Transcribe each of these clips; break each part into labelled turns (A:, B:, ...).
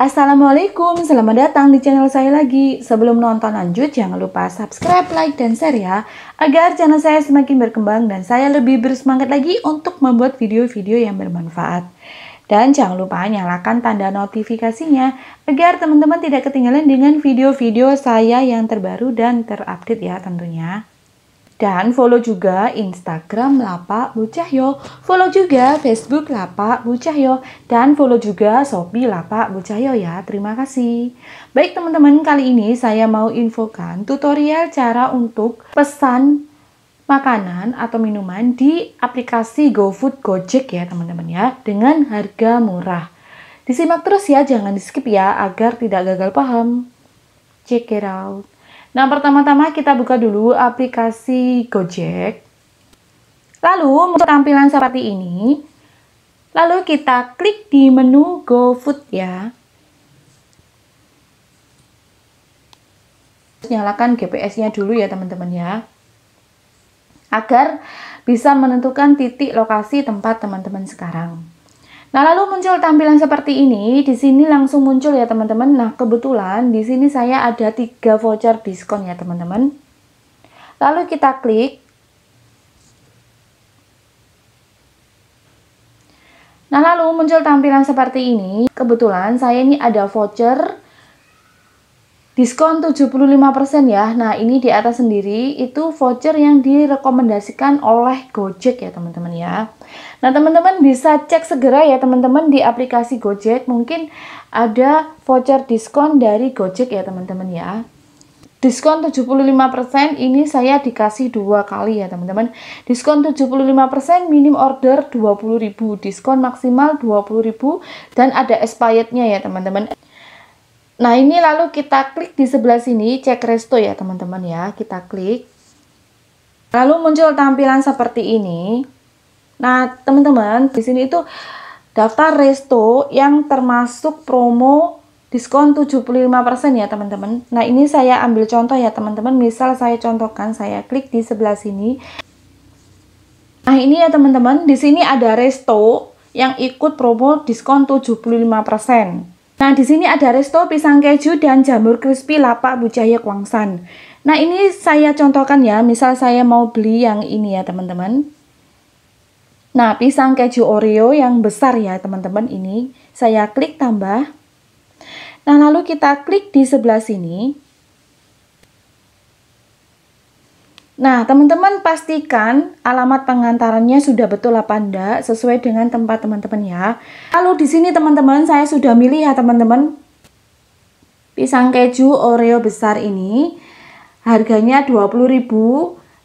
A: Assalamualaikum, selamat datang di channel saya lagi. Sebelum nonton lanjut, jangan lupa subscribe, like, dan share ya, agar channel saya semakin berkembang dan saya lebih bersemangat lagi untuk membuat video-video yang bermanfaat. Dan jangan lupa nyalakan tanda notifikasinya agar teman-teman tidak ketinggalan dengan video-video saya yang terbaru dan terupdate ya tentunya. Dan follow juga Instagram Lapak Bu Follow juga Facebook Lapak Bu Dan follow juga Shopee Lapak Bu ya. Terima kasih. Baik teman-teman, kali ini saya mau infokan tutorial cara untuk pesan makanan atau minuman di aplikasi GoFood Gojek ya teman-teman ya dengan harga murah. Disimak terus ya, jangan di skip ya agar tidak gagal paham. Check it out. Nah, pertama-tama kita buka dulu aplikasi Gojek. Lalu, muncul tampilan seperti ini, lalu kita klik di menu GoFood ya. Nyalakan GPS-nya dulu ya teman-teman ya. Agar bisa menentukan titik lokasi tempat teman-teman sekarang. Nah, lalu muncul tampilan seperti ini. Di sini langsung muncul ya, teman-teman. Nah, kebetulan di sini saya ada tiga voucher diskon ya, teman-teman. Lalu kita klik. Nah, lalu muncul tampilan seperti ini. Kebetulan saya ini ada voucher diskon 75% ya. Nah, ini di atas sendiri itu voucher yang direkomendasikan oleh Gojek ya, teman-teman ya. Nah, teman-teman bisa cek segera ya, teman-teman di aplikasi Gojek. Mungkin ada voucher diskon dari Gojek ya, teman-teman ya. Diskon 75% ini saya dikasih dua kali ya, teman-teman. Diskon 75% minim order 20.000, diskon maksimal 20.000 dan ada expirednya ya, teman-teman. Nah, ini lalu kita klik di sebelah sini, cek resto ya teman-teman ya. Kita klik. Lalu muncul tampilan seperti ini. Nah, teman-teman, di sini itu daftar resto yang termasuk promo diskon 75% ya teman-teman. Nah, ini saya ambil contoh ya teman-teman. Misal saya contohkan, saya klik di sebelah sini. Nah, ini ya teman-teman, di sini ada resto yang ikut promo diskon 75%. Nah, di sini ada resto pisang keju dan jamur crispy lapak Bujaya Kwangsan. Nah, ini saya contohkan ya, misal saya mau beli yang ini ya, teman-teman. Nah, pisang keju Oreo yang besar ya, teman-teman, ini. Saya klik tambah. Nah, lalu kita klik di sebelah sini. Nah, teman-teman pastikan alamat pengantarannya sudah betul apa enggak sesuai dengan tempat teman-teman ya. Lalu di sini teman-teman saya sudah milih ya teman-teman pisang keju Oreo besar ini. Harganya 20.000.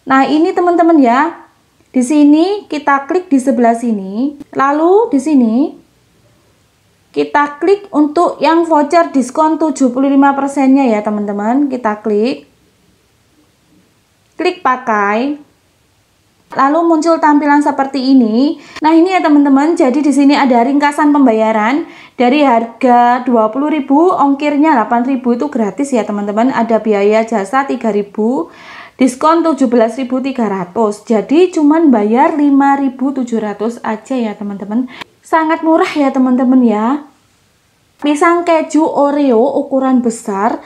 A: Nah, ini teman-teman ya. Di sini kita klik di sebelah sini. Lalu di sini kita klik untuk yang voucher diskon 75%-nya ya teman-teman. Kita klik. Klik pakai. Lalu muncul tampilan seperti ini. Nah, ini ya teman-teman, jadi di sini ada ringkasan pembayaran dari harga 20.000, ongkirnya 8.000 itu gratis ya teman-teman. Ada biaya jasa 3.000, diskon 17.300. Jadi cuman bayar 5.700 aja ya teman-teman. Sangat murah ya teman-teman ya. Pisang keju Oreo ukuran besar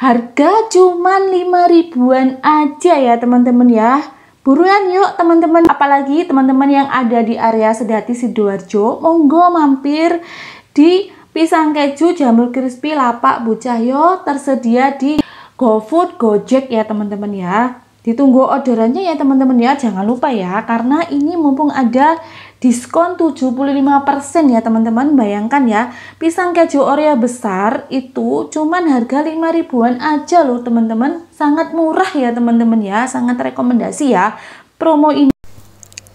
A: Harga cuma lima ribuan aja ya teman-teman ya. Buruan yuk teman-teman, apalagi teman-teman yang ada di area Sedati Sidoarjo, monggo mampir di Pisang Keju Jamur Crispy Lapak Bu Cahyo tersedia di GoFood, Gojek ya teman-teman ya. Ditunggu orderannya ya teman-teman ya, jangan lupa ya, karena ini mumpung ada diskon 75% ya teman-teman bayangkan ya pisang keju Oreo besar itu cuman harga 5 ribuan aja loh teman-teman sangat murah ya teman-teman ya sangat rekomendasi ya promo ini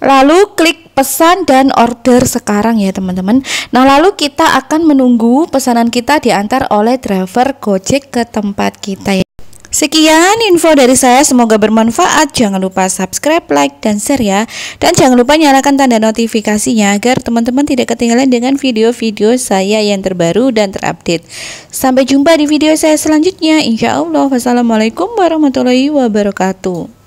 A: Lalu klik pesan dan order sekarang ya teman-teman Nah lalu kita akan menunggu pesanan kita diantar oleh driver Gojek ke tempat kita ya Sekian info dari saya, semoga bermanfaat. Jangan lupa subscribe, like, dan share ya. Dan jangan lupa nyalakan tanda notifikasinya agar teman-teman tidak ketinggalan dengan video-video saya yang terbaru dan terupdate. Sampai jumpa di video saya selanjutnya. Insya Allah. Wassalamualaikum warahmatullahi wabarakatuh.